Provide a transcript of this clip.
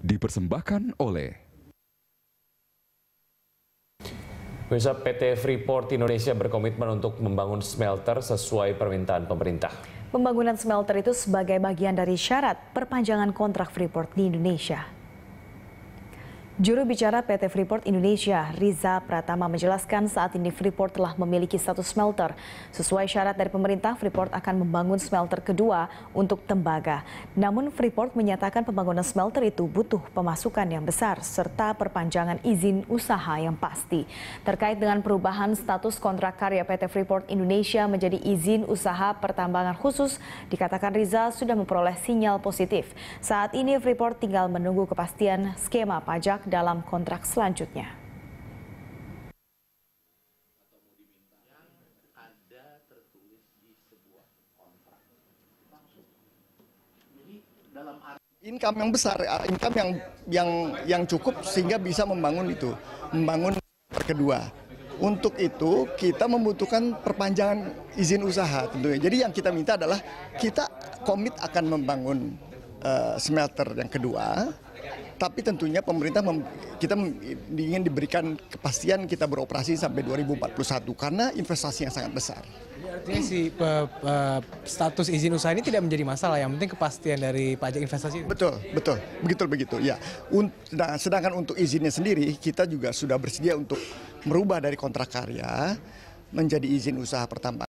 dipersembahkan oleh Pemirsa PT Freeport Indonesia berkomitmen untuk membangun smelter sesuai permintaan pemerintah. Pembangunan smelter itu sebagai bagian dari syarat perpanjangan kontrak Freeport di Indonesia. Juru bicara PT Freeport Indonesia, Riza Pratama menjelaskan saat ini Freeport telah memiliki status smelter. Sesuai syarat dari pemerintah, Freeport akan membangun smelter kedua untuk tembaga. Namun Freeport menyatakan pembangunan smelter itu butuh pemasukan yang besar serta perpanjangan izin usaha yang pasti. Terkait dengan perubahan status kontrak karya PT Freeport Indonesia menjadi izin usaha pertambangan khusus, dikatakan Riza sudah memperoleh sinyal positif. Saat ini Freeport tinggal menunggu kepastian skema pajak dalam kontrak selanjutnya. income yang besar, ya, income yang yang yang cukup sehingga bisa membangun itu, membangun kedua. Untuk itu kita membutuhkan perpanjangan izin usaha tentunya. Jadi yang kita minta adalah kita komit akan membangun uh, smelter yang kedua tapi tentunya pemerintah mem, kita ingin diberikan kepastian kita beroperasi sampai 2041 karena investasi yang sangat besar. Artinya si pe, pe, status izin usaha ini tidak menjadi masalah, yang penting kepastian dari pajak investasi. Betul, betul, begitu begitu. Ya, nah, sedangkan untuk izinnya sendiri kita juga sudah bersedia untuk merubah dari kontrak karya menjadi izin usaha pertambangan.